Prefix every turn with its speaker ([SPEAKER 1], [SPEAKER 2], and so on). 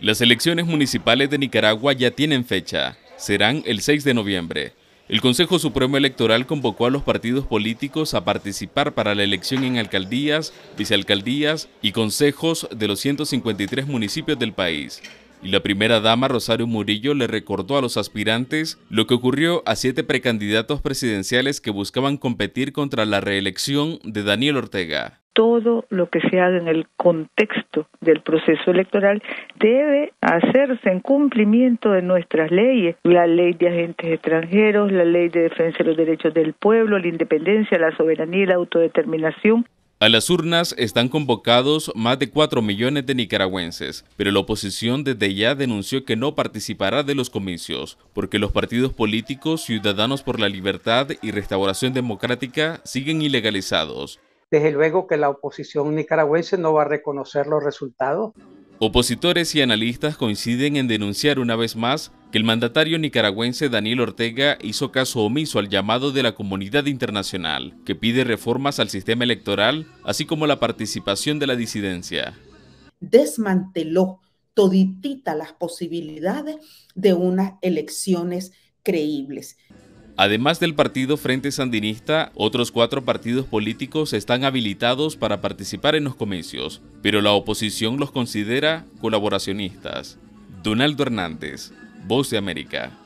[SPEAKER 1] Las elecciones municipales de Nicaragua ya tienen fecha. Serán el 6 de noviembre. El Consejo Supremo Electoral convocó a los partidos políticos a participar para la elección en alcaldías, vicealcaldías y consejos de los 153 municipios del país. Y la primera dama Rosario Murillo le recordó a los aspirantes lo que ocurrió a siete precandidatos presidenciales que buscaban competir contra la reelección de Daniel Ortega
[SPEAKER 2] todo lo que se haga en el contexto del proceso electoral debe hacerse en cumplimiento de nuestras leyes, la ley de agentes extranjeros, la ley de defensa de los derechos del pueblo, la independencia, la soberanía y la autodeterminación.
[SPEAKER 1] A las urnas están convocados más de 4 millones de nicaragüenses, pero la oposición desde ya denunció que no participará de los comicios, porque los partidos políticos Ciudadanos por la Libertad y Restauración Democrática siguen ilegalizados.
[SPEAKER 2] Desde luego que la oposición nicaragüense no va a reconocer los resultados.
[SPEAKER 1] Opositores y analistas coinciden en denunciar una vez más que el mandatario nicaragüense Daniel Ortega hizo caso omiso al llamado de la comunidad internacional, que pide reformas al sistema electoral, así como la participación de la disidencia.
[SPEAKER 2] Desmanteló toditita las posibilidades de unas elecciones
[SPEAKER 1] creíbles. Además del Partido Frente Sandinista, otros cuatro partidos políticos están habilitados para participar en los comicios, pero la oposición los considera colaboracionistas. Donaldo Hernández, Voz de América.